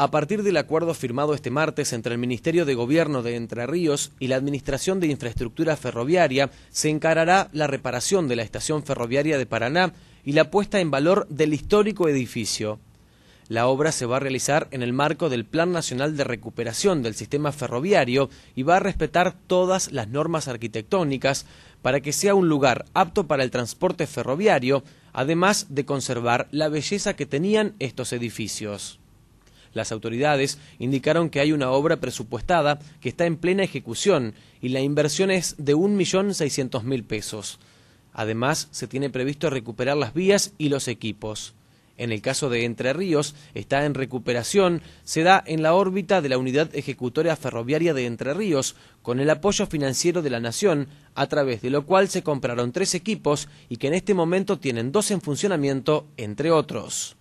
a partir del acuerdo firmado este martes entre el Ministerio de Gobierno de Entre Ríos y la Administración de Infraestructura Ferroviaria, se encarará la reparación de la estación ferroviaria de Paraná y la puesta en valor del histórico edificio. La obra se va a realizar en el marco del Plan Nacional de Recuperación del Sistema Ferroviario y va a respetar todas las normas arquitectónicas para que sea un lugar apto para el transporte ferroviario, además de conservar la belleza que tenían estos edificios. Las autoridades indicaron que hay una obra presupuestada que está en plena ejecución y la inversión es de 1.600.000 pesos. Además, se tiene previsto recuperar las vías y los equipos. En el caso de Entre Ríos, está en recuperación, se da en la órbita de la Unidad Ejecutoria Ferroviaria de Entre Ríos, con el apoyo financiero de la Nación, a través de lo cual se compraron tres equipos y que en este momento tienen dos en funcionamiento, entre otros.